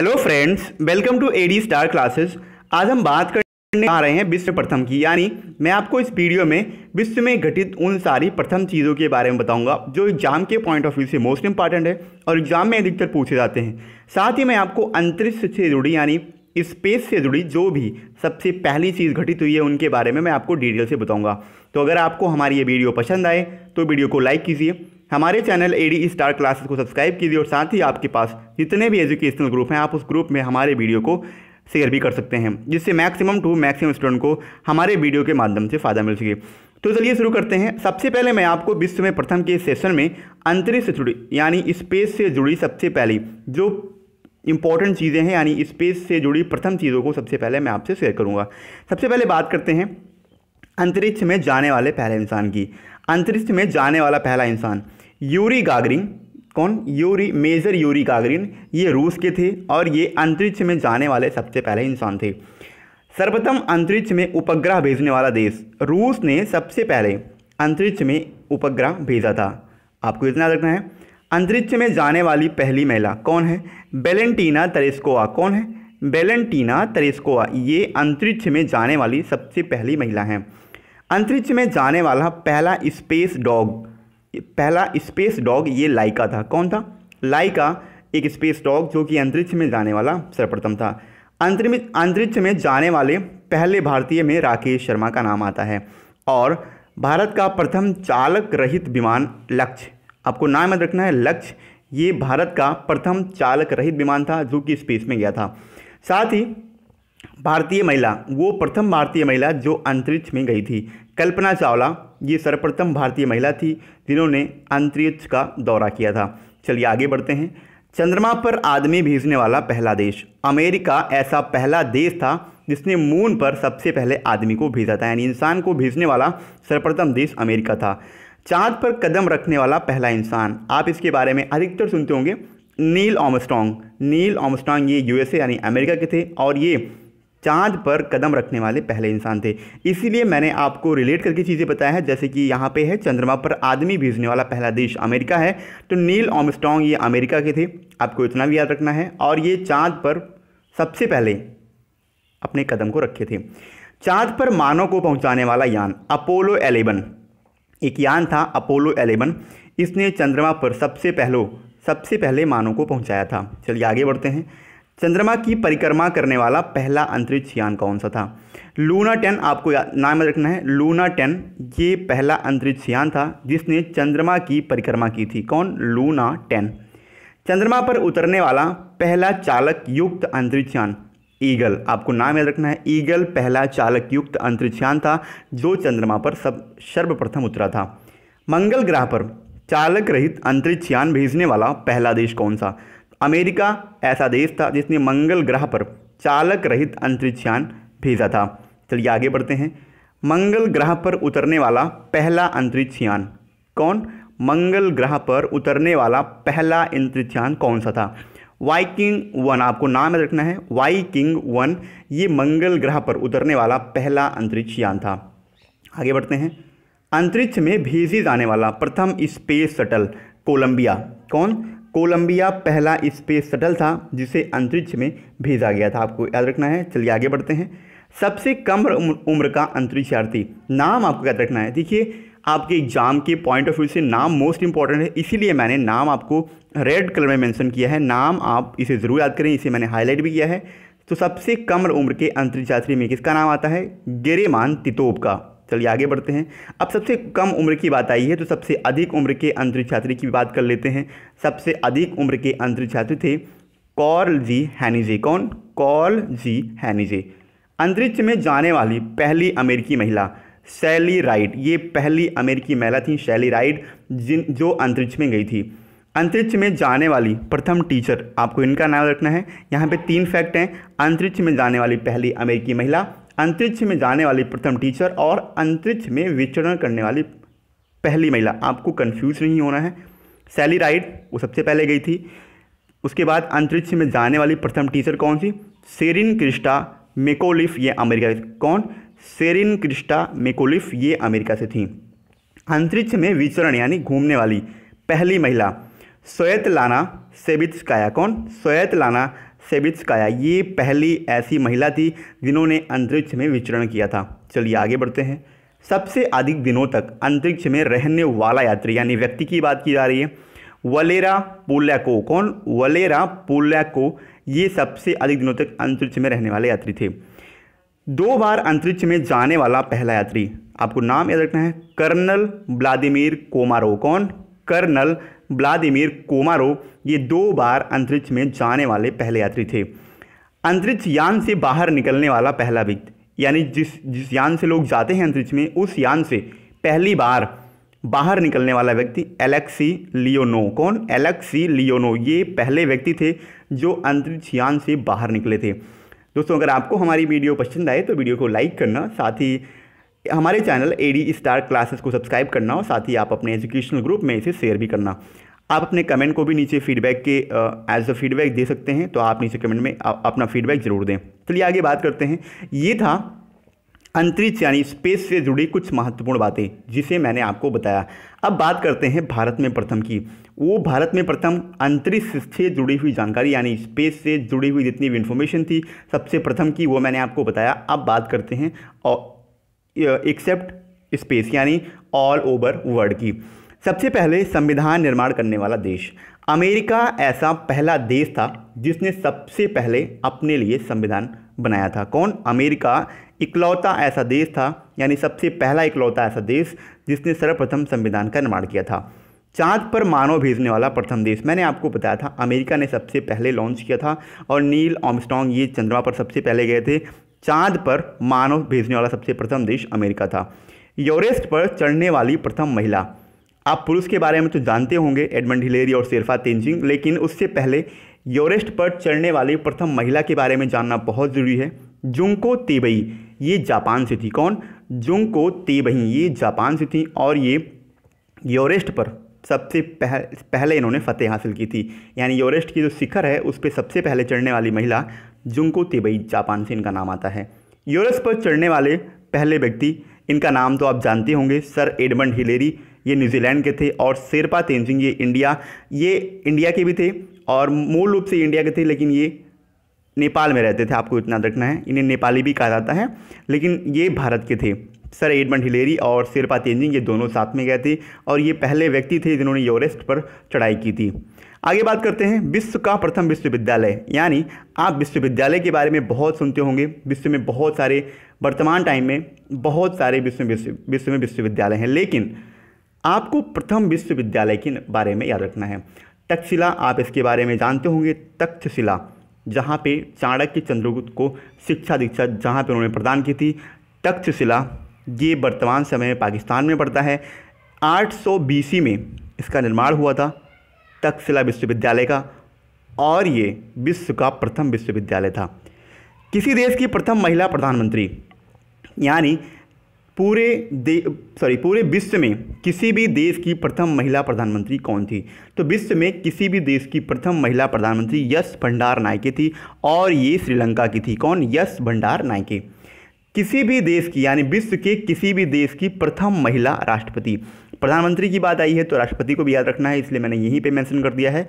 hello friends welcome to A D star classes आज हम बात करने आ रहे हैं विश्व प्रथम की यानी मैं आपको इस वीडियो में विश्व में घटित उन सारी प्रथम चीज़ों के बारे में बताऊंगा जो एग्जाम के पॉइंट ऑफ व्यू से मोस्ट इंपॉर्टेंट है और एग्जाम में अधिकतर पूछे जाते हैं साथ ही मैं आपको अंतरिक्ष से जुड़ी यानी स्पेस से जुड़ी जो भी सबसे पहली चीज़ घटित हुई है उनके बारे में मैं आपको डिटेल से बताऊँगा तो अगर आपको हमारी ये वीडियो पसंद आए तो वीडियो को लाइक कीजिए हमारे channel A D star classes को सब्सक्राइब कीजिए और साथ ही आपके पास जितने भी एजुकेशनल ग्रुप हैं आप उस ग्रुप में हमारे वीडियो को शेयर भी कर सकते हैं जिससे मैक्सिमम टू मैक्सिमम स्टूडेंट को हमारे वीडियो के माध्यम से फ़ायदा मिल सके तो चलिए शुरू करते हैं सबसे पहले मैं आपको विश्व में प्रथम के सेशन में अंतरिक्ष से जुड़ी यानी स्पेस से जुड़ी सबसे पहली जो इंपॉर्टेंट चीज़ें हैं यानी स्पेस से जुड़ी प्रथम चीज़ों को सबसे पहले मैं आपसे शेयर करूँगा सबसे पहले बात करते हैं अंतरिक्ष में जाने वाले पहले इंसान की अंतरिक्ष में जाने वाला पहला इंसान यूरी गागरिन कौन यूरी मेजर यूरी गागरिन ये रूस के थे और ये अंतरिक्ष में जाने वाले सबसे पहले इंसान थे सर्वप्रथम अंतरिक्ष में उपग्रह भेजने वाला देश रूस ने सबसे पहले अंतरिक्ष में उपग्रह भेजा था आपको इतना रखना है अंतरिक्ष में जाने वाली पहली महिला कौन है बेलेंटीना तरेस्कोवा कौन है बेलेंटीना तरेस्कोवा ये अंतरिक्ष में जाने वाली सबसे पहली महिला हैं अंतरिक्ष में जाने वाला पहला स्पेस डॉग पहला स्पेस डॉग ये लाइका था कौन था लाइका एक स्पेस डॉग जो कि अंतरिक्ष में जाने वाला सर्वप्रथम था अंतरिक्ष अंतरिक्ष में जाने वाले पहले भारतीय में राकेश शर्मा का नाम आता है और भारत का प्रथम चालक रहित विमान लक्ष्य आपको नाम याद रखना है लक्ष्य ये भारत का प्रथम चालक रहित विमान था जो कि स्पेस में गया था साथ ही भारतीय महिला वो प्रथम भारतीय महिला जो अंतरिक्ष में गई थी कल्पना चावला ये सर्वप्रथम भारतीय महिला थी जिन्होंने अंतरिक्ष का दौरा किया था चलिए आगे बढ़ते हैं चंद्रमा पर आदमी भेजने वाला पहला देश अमेरिका ऐसा पहला देश था जिसने मून पर सबसे पहले आदमी को भेजा था यानी इंसान को भेजने वाला सर्वप्रथम देश अमेरिका था चाँद पर कदम रखने वाला पहला इंसान आप इसके बारे में अधिकतर सुनते होंगे नील ऑमस्ट्रॉन्ग नील ऑमस्ट्रॉन्ग ये यूएसए यानी अमेरिका के थे और ये चांद पर कदम रखने वाले पहले इंसान थे इसीलिए मैंने आपको रिलेट करके चीज़ें बताया है जैसे कि यहाँ पे है चंद्रमा पर आदमी भेजने वाला पहला देश अमेरिका है तो नील ऑमस्टोंग ये अमेरिका के थे आपको इतना भी याद रखना है और ये चाँद पर सबसे पहले अपने कदम को रखे थे चाँद पर मानव को पहुँचाने वाला यान अपोलो एलेवन एक यान था अपोलो एलेवन इसने चंद्रमा पर सबसे पहलो सबसे पहले मानव को पहुँचाया था चलिए आगे बढ़ते हैं चंद्रमा की परिक्रमा करने वाला पहला अंतरिक्ष यान कौन सा था लूना टेन आपको नाम रखना है लूना टेन ये पहला अंतरिक्ष यान था जिसने चंद्रमा की परिक्रमा की थी कौन लूना टेन चंद्रमा पर उतरने वाला पहला चालक युक्त अंतरिक्ष यान ईगल आपको नाम याद रखना है ईगल पहला चालक युक्त अंतरिक्ष यान था जो चंद्रमा पर सब सर्वप्रथम उतरा था मंगल ग्रह पर चालक रहित अंतरिक्ष यान भेजने वाला पहला देश कौन सा अमेरिका ऐसा देश था जिसने मंगल ग्रह पर चालक रहित अंतरिक्षयान भेजा था चलिए आगे बढ़ते हैं मंगल ग्रह पर उतरने वाला पहला अंतरिक्षयान कौन मंगल ग्रह पर उतरने वाला पहला अंतरिक्षयान कौन सा था वाइकिंग वन आपको नाम याद रखना है वाइकिंग वन ये मंगल ग्रह पर उतरने वाला पहला अंतरिक्षयान था आगे बढ़ते हैं अंतरिक्ष में भेजे जाने वाला प्रथम स्पेस शटल कोलंबिया कौन कोलंबिया पहला स्पेस शटल था जिसे अंतरिक्ष में भेजा गया था आपको याद रखना है चलिए आगे बढ़ते हैं सबसे कम उम्र का अंतरिक्ष यात्री नाम आपको याद रखना है देखिए आपके एग्जाम के पॉइंट ऑफ व्यू से नाम मोस्ट इंपॉर्टेंट है इसीलिए मैंने नाम आपको रेड कलर में मेंशन किया है नाम आप इसे ज़रूर याद करें इसे मैंने हाईलाइट भी किया है तो सबसे कम उम्र के अंतरिक्ष यात्री में किसका नाम आता है गेरेमान तितोब का चलिए आगे बढ़ते हैं अब सबसे कम उम्र की बात आई है तो सबसे अधिक उम्र के अंतरिक्ष यात्री की बात कर लेते हैं सबसे अधिक उम्र के अंतरिक्ष यात्री थे कॉल जी हैनीजे कौन कॉल जी हैनीजे अंतरिक्ष में जाने वाली पहली अमेरिकी महिला शैली राइड ये पहली अमेरिकी महिला थी शैली राइड जिन जो अंतरिक्ष में गई थी अंतरिक्ष में जाने वाली प्रथम टीचर आपको इनका नाम रखना है यहाँ पे तीन फैक्ट हैं अंतरिक्ष में जाने वाली पहली अमेरिकी महिला अंतरिक्ष में जाने वाली प्रथम टीचर और अंतरिक्ष में विचरण करने वाली पहली महिला आपको कंफ्यूज नहीं होना है सैली राइट वो सबसे पहले गई थी उसके बाद अंतरिक्ष में जाने वाली प्रथम टीचर कौन सी सेरिन क्रिस्टा मेकोलिफ ये अमेरिका कौन सेरिन क्रिस्टा मेकोलिफ ये अमेरिका से थी अंतरिक्ष में विचरण यानी घूमने वाली पहली महिला स्वेत लाना काया कौन स्वेत लाना सेबित्सकाया ये पहली ऐसी महिला थी जिन्होंने अंतरिक्ष में विचरण किया था चलिए आगे बढ़ते हैं सबसे अधिक दिनों तक अंतरिक्ष में रहने वाला यात्री यानी व्यक्ति की बात की जा रही है वलेरा पुल्याको कौन वलेरा पुल्याको ये सबसे अधिक दिनों तक अंतरिक्ष में रहने वाले यात्री थे दो बार अंतरिक्ष में जाने वाला पहला यात्री आपको नाम याद रखना है कर्नल ब्लादिमिर कोमारो कौन कर्नल व्लादिमिर कोमारो ये दो बार अंतरिक्ष में जाने वाले पहले यात्री थे अंतरिक्ष यान से बाहर निकलने वाला पहला व्यक्ति यानी जिस जिस यान से लोग जाते हैं अंतरिक्ष में उस यान से पहली बार बाहर निकलने वाला व्यक्ति एलेक्सी लियोनो कौन एलेक्सी लियोनो ये पहले व्यक्ति थे जो अंतरिक्ष यान से बाहर निकले थे दोस्तों अगर आपको हमारी वीडियो पसंद आए तो वीडियो को लाइक करना साथ ही हमारे channel A D star classes को सब्सक्राइब करना और साथ ही आप अपने एजुकेशनल ग्रुप में इसे शेयर भी करना आप अपने कमेंट को भी नीचे फीडबैक के एज अ फीडबैक दे सकते हैं तो आप नीचे कमेंट में आ, अपना फीडबैक ज़रूर दें चलिए आगे बात करते हैं ये था अंतरिक्ष यानी स्पेस से जुड़ी कुछ महत्वपूर्ण बातें जिसे मैंने आपको बताया अब बात करते हैं भारत में प्रथम की वो भारत में प्रथम अंतरिक्ष से जुड़ी हुई जानकारी यानी स्पेस से जुड़ी हुई जितनी भी इन्फॉर्मेशन थी सबसे प्रथम की वो मैंने आपको बताया अब बात करते हैं और एक्सेप्ट स्पेस यानी ऑल ओवर वर्ल्ड की सबसे पहले संविधान निर्माण करने वाला देश अमेरिका ऐसा पहला देश था जिसने सबसे पहले अपने लिए संविधान बनाया था कौन अमेरिका इकलौता ऐसा देश था यानी सबसे पहला इकलौता ऐसा देश जिसने सर्वप्रथम संविधान का निर्माण किया था चाँद पर मानव भेजने वाला प्रथम देश मैंने आपको बताया था अमेरिका ने सबसे पहले लॉन्च किया था और नील ऑमस्टोंग ये चंद्रमा पर सबसे पहले गए थे चांद पर मानव भेजने वाला सबसे प्रथम देश अमेरिका था यूरेस्ट पर चढ़ने वाली प्रथम महिला आप पुरुष के बारे में तो जानते होंगे एडमंड हिलेरी और शेरफा तेंजिंग लेकिन उससे पहले यूरेस्ट पर चढ़ने वाली प्रथम महिला के बारे में जानना बहुत ज़रूरी है जुंको तेबई ये जापान से थी कौन जुंको तेबई ये जापान से थी और ये यूरेस्ट पर सबसे पह, पहले इन्होंने फतेह हासिल की थी यानी यूरेस्ट की जो शिखर है उस पर सबसे पहले चढ़ने वाली महिला जुंको तेबई जापान से इनका नाम आता है यूरस पर चढ़ने वाले पहले व्यक्ति इनका नाम तो आप जानते होंगे सर एडमंड हिलेरी ये न्यूजीलैंड के थे और शेरपा तेंजिंग ये इंडिया ये इंडिया के भी थे और मूल रूप से इंडिया के थे लेकिन ये नेपाल में रहते थे आपको इतना रखना है इन्हें नेपाली भी कहा जाता है लेकिन ये भारत के थे सर एडमंड हिलेरी और शेरपा तेंजिंग ये दोनों साथ में गए थे और ये पहले व्यक्ति थे जिन्होंने यूरेस्ट पर चढ़ाई की थी आगे बात करते हैं विश्व का प्रथम विश्वविद्यालय यानी आप विश्वविद्यालय के बारे में बहुत सुनते होंगे विश्व में बहुत सारे वर्तमान टाइम में बहुत सारे विश्व विश्व विश्व में विश्वविद्यालय हैं लेकिन आपको प्रथम विश्वविद्यालय के बारे में याद रखना है तक्षशिला आप इसके बारे में जानते होंगे तक्षशिला जहाँ पे चाणक्य चंद्रगुप्त को शिक्षा दीक्षा जहाँ पे उन्होंने प्रदान की थी तक्षशिला ये वर्तमान समय में पाकिस्तान में पड़ता है 800 बीसी में इसका निर्माण हुआ था तक्षशिला विश्वविद्यालय का और ये विश्व का प्रथम विश्वविद्यालय था किसी देश की प्रथम महिला प्रधानमंत्री यानी पूरे दे सॉरी पूरे विश्व में किसी भी देश की प्रथम महिला प्रधानमंत्री कौन थी तो विश्व में किसी भी देश की प्रथम महिला प्रधानमंत्री यश भंडार नायके थी और ये श्रीलंका की थी कौन यश भंडार नायके किसी भी देश की यानी विश्व के किसी भी देश की प्रथम महिला राष्ट्रपति प्रधानमंत्री की बात आई है तो राष्ट्रपति को भी याद रखना है इसलिए मैंने यहीं पे मेंशन कर दिया है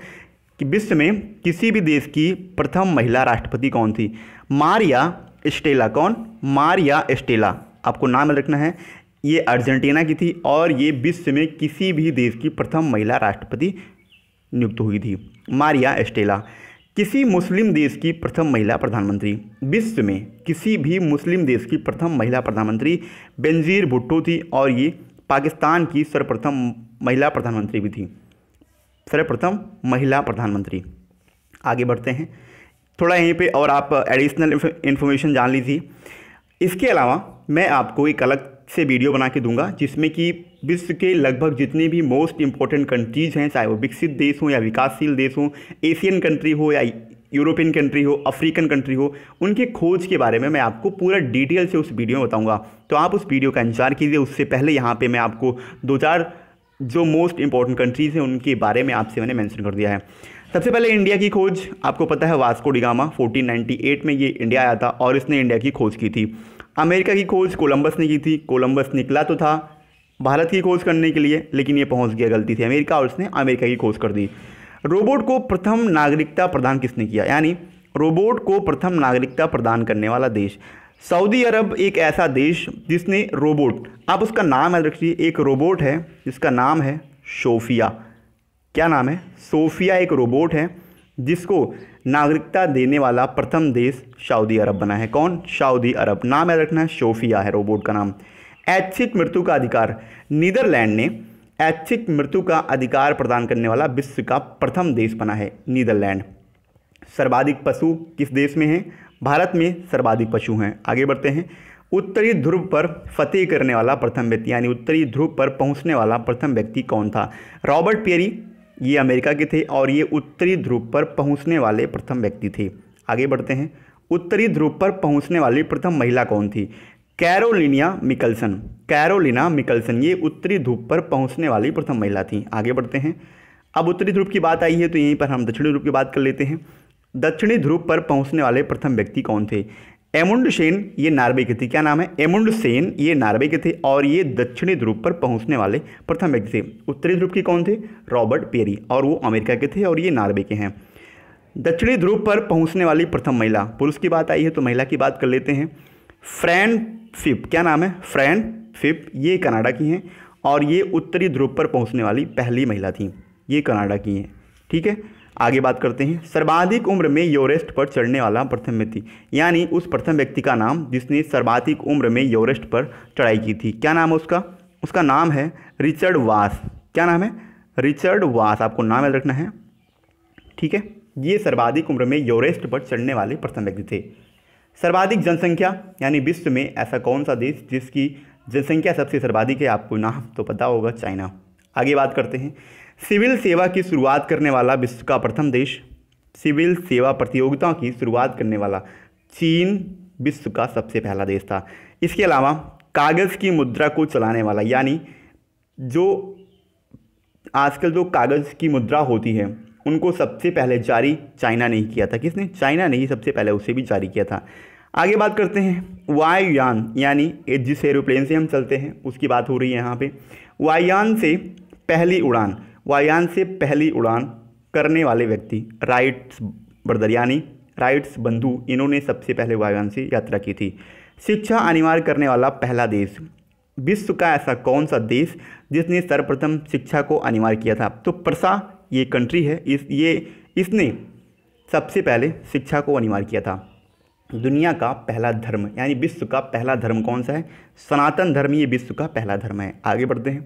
कि विश्व में किसी भी देश की प्रथम महिला राष्ट्रपति कौन थी मारिया स्टेला कौन मारिया स्टेला आपको नाम रखना है ये अर्जेंटीना की थी और ये विश्व में किसी भी देश की प्रथम महिला राष्ट्रपति नियुक्त हुई थी मारिया स्टेला किसी मुस्लिम देश की प्रथम महिला प्रधानमंत्री विश्व में किसी भी मुस्लिम देश की प्रथम महिला प्रधानमंत्री बेनज़ीर भुट्टो थी और ये पाकिस्तान की सर्वप्रथम महिला प्रधानमंत्री भी थी सर्वप्रथम महिला प्रधानमंत्री आगे बढ़ते हैं थोड़ा यहीं पे और आप एडिशनल इन्फॉर्मेशन जान लीजिए इसके अलावा मैं आपको एक अलग से वीडियो बना के दूंगा जिसमें कि विश्व के लगभग जितने भी मोस्ट इंपॉर्टेंट कंट्रीज़ हैं चाहे वो विकसित देश हों या विकासशील देश हों एशियन कंट्री हो या यूरोपियन कंट्री हो अफ्रीकन कंट्री हो उनके खोज के बारे में मैं आपको पूरा डिटेल से उस वीडियो में बताऊंगा तो आप उस वीडियो का इंतजार कीजिए उससे पहले यहाँ पे मैं आपको दो चार जो मोस्ट इंपॉर्टेंट कंट्रीज़ हैं उनके बारे में आपसे मैंने मेंशन कर दिया है सबसे पहले इंडिया की खोज आपको पता है वास्को डिगामा फोर्टीन में ये इंडिया आया था और इसने इंडिया की खोज की थी अमेरिका की खोज कोलंबस ने की थी कोलंबस निकला तो था भारत की खोज करने के लिए लेकिन ये पहुंच गया गलती से अमेरिका और उसने अमेरिका की खोज कर दी रोबोट को प्रथम नागरिकता प्रदान किसने किया यानी रोबोट को प्रथम नागरिकता प्रदान करने वाला देश सऊदी अरब एक ऐसा देश जिसने रोबोट आप उसका नाम याद रखिए एक रोबोट है जिसका नाम है सोफिया क्या नाम है सोफिया एक रोबोट है जिसको नागरिकता देने वाला प्रथम देश सऊदी अरब बना है कौन सऊदी अरब नाम याद रखना है सोफिया है रोबोट का नाम ऐच्छिक मृत्यु का अधिकार नीदरलैंड ने ऐच्छिक मृत्यु का अधिकार प्रदान करने वाला विश्व का प्रथम देश बना है नीदरलैंड सर्वाधिक पशु किस देश में हैं भारत में सर्वाधिक पशु हैं आगे बढ़ते हैं उत्तरी ध्रुव पर फतेह करने वाला प्रथम व्यक्ति यानी उत्तरी ध्रुव पर पहुंचने वाला प्रथम व्यक्ति कौन था रॉबर्ट पेरी ये अमेरिका के थे और ये उत्तरी ध्रुव पर पहुंचने वाले प्रथम व्यक्ति थे आगे बढ़ते हैं उत्तरी ध्रुव पर पहुंचने वाली प्रथम महिला कौन थी कैरोलिनिया मिकलसन कैरोलिना मिकलसन ये उत्तरी ध्रुप पर पहुंचने वाली प्रथम महिला थी आगे बढ़ते हैं अब उत्तरी ध्रुव की बात आई है तो यहीं पर हम दक्षिणी ध्रुप की बात कर लेते हैं दक्षिणी ध्रुव पर पहुंचने वाले प्रथम व्यक्ति कौन थे एमुंड सेन ये नार्वे के थे क्या नाम है एमुंड सेन ये नार्वे के थे और ये दक्षिणी ध्रुव पर पहुंचने वाले प्रथम व्यक्ति थे उत्तरी ध्रुव के कौन थे रॉबर्ट पेरी और वो अमेरिका के थे और ये नार्वे के हैं दक्षिणी ध्रुव पर पहुंचने वाली प्रथम महिला पुरुष की बात आई है तो महिला की बात कर लेते हैं फ्रेंडशिप क्या नाम है फिप ये कनाडा की हैं और ये उत्तरी ध्रुव पर पहुंचने वाली पहली महिला थी ये कनाडा की हैं ठीक है आगे बात करते हैं सर्वाधिक उम्र में योरेस्ट पर चढ़ने वाला प्रथम व्यक्ति यानी उस प्रथम व्यक्ति का नाम जिसने सर्वाधिक उम्र में योरेस्ट पर चढ़ाई की थी क्या नाम है उसका उसका नाम है रिचर्ड वास क्या नाम है रिचर्ड वास आपको नाम याद रखना है ठीक है ये सर्वाधिक उम्र में योरेस्ट पर चढ़ने वाले प्रथम व्यक्ति थे सर्वाधिक जनसंख्या यानी विश्व में ऐसा कौन सा देश जिसकी जनसंख्या सबसे सर्वाधिक है आपको नाम तो पता होगा चाइना आगे बात करते हैं सिविल सेवा की शुरुआत करने वाला विश्व का प्रथम देश सिविल सेवा प्रतियोगिता की शुरुआत करने वाला चीन विश्व का सबसे पहला देश था इसके अलावा कागज़ की मुद्रा को चलाने वाला यानी जो आजकल जो कागज़ की मुद्रा होती है उनको सबसे पहले जारी चाइना ने ही किया था किसने चाइना ने ही सबसे पहले उसे भी जारी किया था आगे बात करते हैं वायुयान यानी जिस एरोप्लेन से हम चलते हैं उसकी बात हो रही है यहाँ पे वायुयान से पहली उड़ान वायुयान से पहली उड़ान करने वाले व्यक्ति राइट्स ब्रदर यानी राइट्स बंधु इन्होंने सबसे पहले वायुयान से यात्रा की थी शिक्षा अनिवार्य करने वाला पहला देश विश्व का ऐसा कौन सा देश जिसने सर्वप्रथम शिक्षा को अनिवार्य किया था तो प्रसा ये कंट्री है इस ये इसने सबसे पहले शिक्षा को अनिवार्य किया था दुनिया का पहला धर्म यानी विश्व का पहला धर्म कौन सा है सनातन धर्म ये विश्व का पहला धर्म है आगे बढ़ते हैं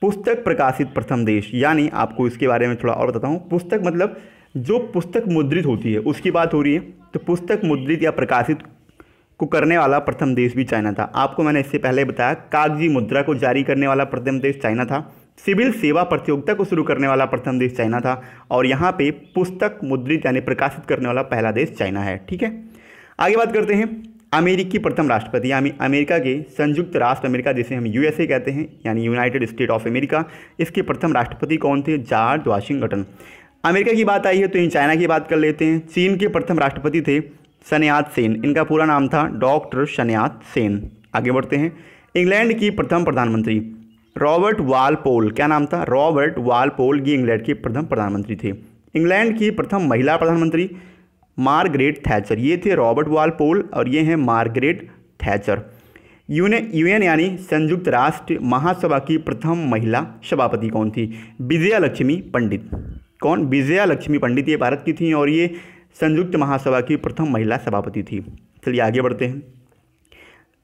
पुस्तक प्रकाशित प्रथम देश यानी आपको इसके बारे में थोड़ा और बताता हूँ पुस्तक मतलब जो पुस्तक मुद्रित होती है उसकी बात हो रही है तो पुस्तक मुद्रित या प्रकाशित को करने वाला प्रथम देश भी चाइना था आपको मैंने इससे पहले बताया कागजी मुद्रा को जारी करने वाला प्रथम देश चाइना था सिविल सेवा प्रतियोगिता को शुरू करने वाला प्रथम देश चाइना था और यहाँ पे पुस्तक मुद्रित यानी प्रकाशित करने वाला पहला देश चाइना है ठीक है आगे बात करते हैं अमेरिकी प्रथम राष्ट्रपति यानी अमेरिका के संयुक्त राष्ट्र अमेरिका जिसे हम यूएसए कहते हैं यानी यूनाइटेड स्टेट ऑफ अमेरिका इसके प्रथम राष्ट्रपति कौन थे जॉर्ज वाशिंगटन अमेरिका की बात आई है तो इन चाइना की बात कर लेते हैं चीन के प्रथम राष्ट्रपति थे सन्यात सेन इनका पूरा नाम था डॉक्टर सन्यात सेन आगे बढ़ते हैं इंग्लैंड की प्रथम प्रधानमंत्री रॉबर्ट वालपोल क्या नाम था रॉबर्ट वालपोल ये इंग्लैंड के प्रथम प्रधानमंत्री थे इंग्लैंड की प्रथम महिला प्रधानमंत्री मार्गरेट थैचर ये थे रॉबर्ट वालपोल और ये हैं मार्गरेट थैचर यूने यूएन यानी संयुक्त राष्ट्र महासभा की प्रथम महिला सभापति कौन थी विजया लक्ष्मी पंडित कौन विजया लक्ष्मी पंडित ये भारत की थी और ये संयुक्त महासभा की प्रथम महिला सभापति थी चलिए आगे बढ़ते हैं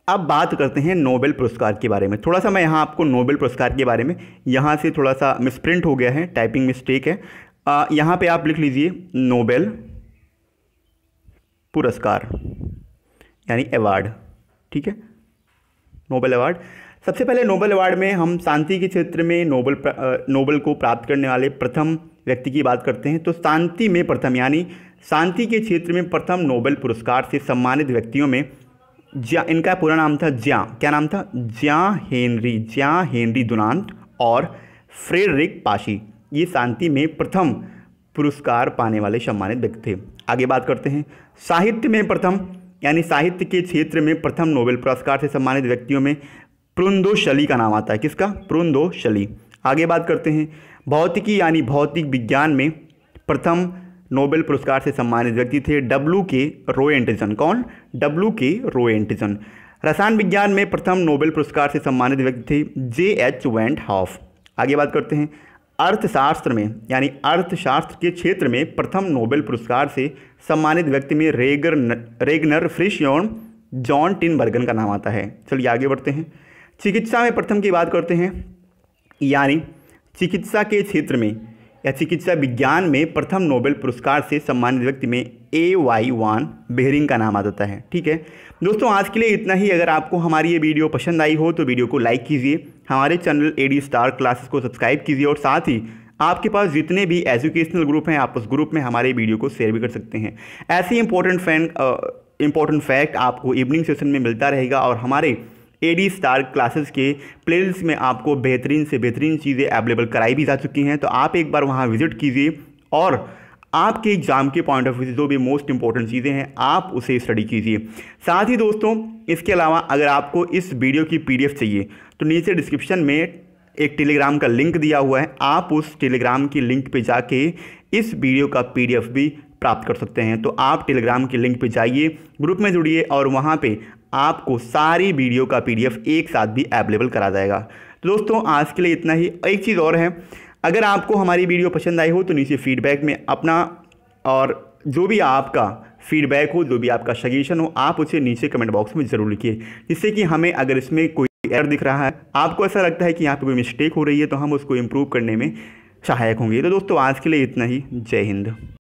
अब बात करते हैं नोबेल पुरस्कार के बारे में थोड़ा सा मैं यहाँ आपको नोबेल पुरस्कार के बारे में यहाँ से थोड़ा सा मिसप्रिंट हो गया है टाइपिंग मिस्टेक है यहाँ पे आप लिख लीजिए नोबेल पुरस्कार यानी अवार्ड ठीक है नोबेल अवार्ड सबसे पहले नोबेल अवार्ड में हम शांति के क्षेत्र में नोबल नोबल को प्राप्त करने वाले प्रथम व्यक्ति की बात करते हैं तो शांति में प्रथम यानी शांति के क्षेत्र में प्रथम नोबेल पुरस्कार से सम्मानित व्यक्तियों में ज्या इनका पूरा नाम था ज्या क्या नाम था ज्या हेनरी ज्या हेनरी दुनांत और फ्रेडरिक पाशी ये शांति में प्रथम पुरस्कार पाने वाले सम्मानित व्यक्ति थे आगे बात करते हैं साहित्य में प्रथम यानी साहित्य के क्षेत्र में प्रथम नोबेल पुरस्कार से सम्मानित व्यक्तियों में प्रुंदो शली का नाम आता है किसका प्रुंदो शली आगे बात करते हैं भौतिकी यानी भौतिक विज्ञान में प्रथम नोबेल पुरस्कार से सम्मानित व्यक्ति थे डब्ल्यू के रो एंटिजन कौन डब्ल्यू के रो एंटिजन रसायन विज्ञान में प्रथम नोबेल पुरस्कार से सम्मानित व्यक्ति थे जे एच वेंट हॉफ आगे बात करते हैं अर्थशास्त्र में यानी अर्थशास्त्र के क्षेत्र में प्रथम नोबेल पुरस्कार से सम्मानित व्यक्ति में रेगर Ragnar Frisch John Tinbergen का नाम आता है चलिए आगे बढ़ते हैं चिकित्सा में प्रथम की बात करते हैं यानी चिकित्सा के क्षेत्र में या चिकित्सा विज्ञान में प्रथम नोबेल पुरस्कार से सम्मानित व्यक्ति में ए वाई वान बेहरिंग का नाम आ जाता है ठीक है दोस्तों आज के लिए इतना ही अगर आपको हमारी ये वीडियो पसंद आई हो तो वीडियो को लाइक कीजिए हमारे channel A D star classes को सब्सक्राइब कीजिए और साथ ही आपके पास जितने भी एजुकेशनल ग्रुप हैं आप उस ग्रुप में हमारे वीडियो को शेयर भी कर सकते हैं ऐसे इंपॉर्टेंट फैन इंपॉर्टेंट फैक्ट आपको इवनिंग सेशन में मिलता रहेगा और हमारे ए डी स्टार क्लासेस के प्लेलिस्ट में आपको बेहतरीन से बेहतरीन चीज़ें अवेलेबल कराई भी जा चुकी हैं तो आप एक बार वहाँ विज़िट कीजिए और आपके एग्ज़ाम के पॉइंट ऑफ व्यू जो भी मोस्ट इंपॉर्टेंट चीज़ें हैं आप उसे स्टडी कीजिए साथ ही दोस्तों इसके अलावा अगर आपको इस वीडियो की पी चाहिए तो नीचे डिस्क्रिप्शन में एक टेलीग्राम का लिंक दिया हुआ है आप उस टेलीग्राम की लिंक पर जाके इस वीडियो का पी भी प्राप्त कर सकते हैं तो आप टेलीग्राम के लिंक पर जाइए ग्रुप में जुड़िए और वहाँ पे आपको सारी वीडियो का पी एक साथ भी अवेलेबल करा जाएगा तो दोस्तों आज के लिए इतना ही एक चीज़ और है अगर आपको हमारी वीडियो पसंद आई हो तो नीचे फीडबैक में अपना और जो भी आपका फीडबैक हो जो भी आपका सजेशन हो आप उसे नीचे कमेंट बॉक्स में ज़रूर लिखिए जिससे कि हमें अगर इसमें कोई एरर दिख रहा है आपको ऐसा लगता है कि यहाँ पर कोई मिस्टेक हो रही है तो हम उसको इम्प्रूव करने में सहायक होंगे तो दोस्तों आज के लिए इतना ही जय हिंद